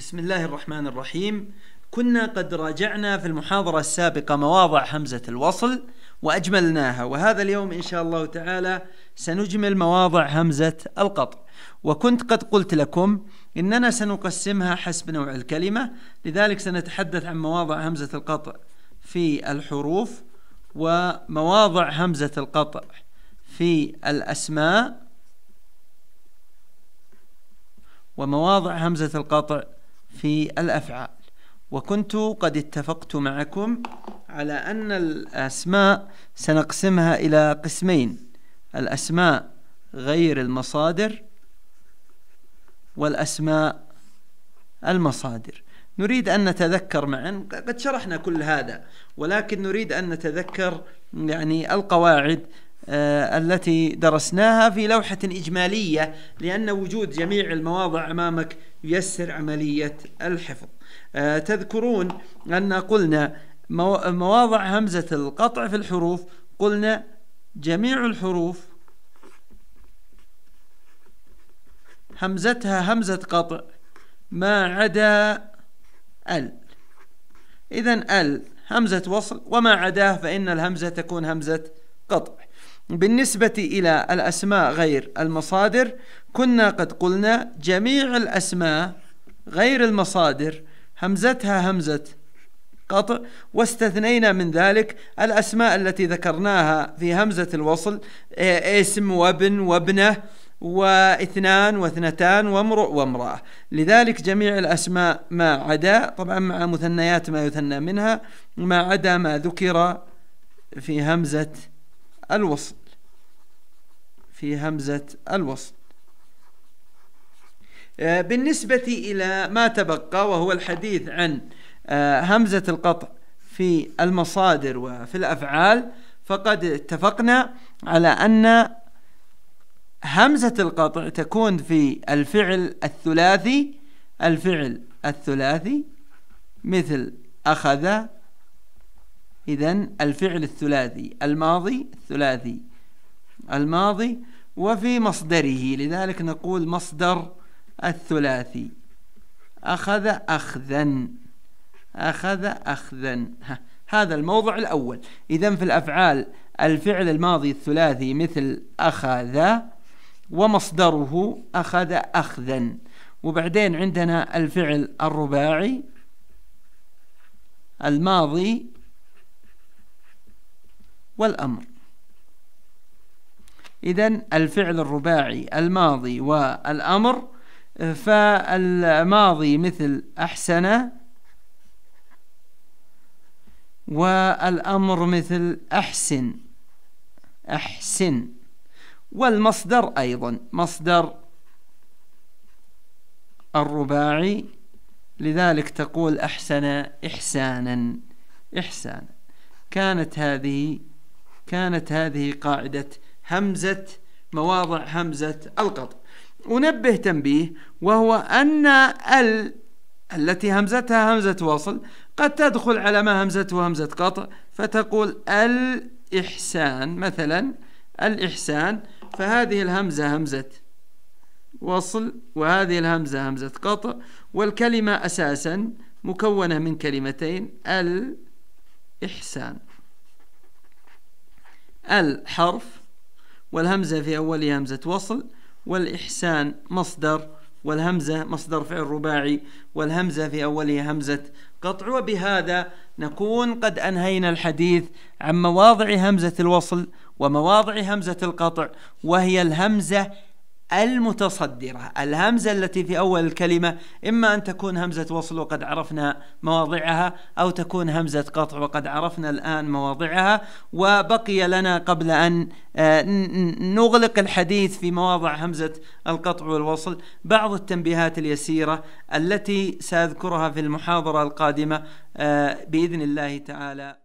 بسم الله الرحمن الرحيم كنا قد راجعنا في المحاضرة السابقة مواضع همزة الوصل وأجملناها وهذا اليوم إن شاء الله تعالى سنجمل مواضع همزة القطع وكنت قد قلت لكم إننا سنقسمها حسب نوع الكلمة لذلك سنتحدث عن مواضع همزة القطع في الحروف ومواضع همزة القطع في الأسماء ومواضع همزة القطع في الأفعال وكنت قد اتفقت معكم على أن الأسماء سنقسمها إلى قسمين الأسماء غير المصادر والأسماء المصادر نريد أن نتذكر معا قد شرحنا كل هذا ولكن نريد أن نتذكر يعني القواعد آه، التي درسناها في لوحة إجمالية لأن وجود جميع المواضع أمامك ييسر عملية الحفظ آه، تذكرون أن قلنا مواضع همزة القطع في الحروف قلنا جميع الحروف همزتها همزة قطع ما عدا ال إذا ال همزة وصل وما عداه فإن الهمزة تكون همزة قطع بالنسبة إلى الأسماء غير المصادر كنا قد قلنا جميع الأسماء غير المصادر همزتها همزة قطع واستثنينا من ذلك الأسماء التي ذكرناها في همزة الوصل إيه، اسم وابن وابنه واثنان واثنتان وامرؤ وامرأة لذلك جميع الأسماء ما عدا طبعا مع مثنيات ما يثنى منها ما عدا ما ذكر في همزة الوصل في همزة الوصل آه، بالنسبة إلى ما تبقى وهو الحديث عن آه، همزة القطع في المصادر وفي الأفعال فقد اتفقنا على أن همزة القطع تكون في الفعل الثلاثي الفعل الثلاثي مثل أخذ إذا الفعل الثلاثي الماضي الثلاثي الماضي وفي مصدره لذلك نقول مصدر الثلاثي أخذ أخذا أخذ أخذا هذا الموضع الأول إذا في الأفعال الفعل الماضي الثلاثي مثل أخذ ومصدره أخذ أخذا وبعدين عندنا الفعل الرباعي الماضي والأمر إذا الفعل الرباعي الماضي والأمر فالماضي مثل أحسن والأمر مثل أحسن أحسن والمصدر أيضا مصدر الرباعي لذلك تقول أحسن إحسانا إحسانا كانت هذه كانت هذه قاعدة همزة مواضع همزة القطع أنبه تنبيه وهو أن ال التي همزتها همزة وصل قد تدخل على ما همزته همزة قطع فتقول الإحسان مثلا الإحسان فهذه الهمزة همزة وصل وهذه الهمزة همزة قطع والكلمة أساسا مكونة من كلمتين الإحسان الحرف والهمزة في أولها همزة وصل والإحسان مصدر والهمزة مصدر فعل رباعي والهمزة في أولها همزة قطع وبهذا نكون قد أنهينا الحديث عن مواضع همزة الوصل ومواضع همزة القطع وهي الهمزة المتصدرة الهمزة التي في أول الكلمة إما أن تكون همزة وصل وقد عرفنا مواضعها أو تكون همزة قطع وقد عرفنا الآن مواضعها وبقي لنا قبل أن آه، نغلق الحديث في مواضع همزة القطع والوصل بعض التنبيهات اليسيرة التي سأذكرها في المحاضرة القادمة آه، بإذن الله تعالى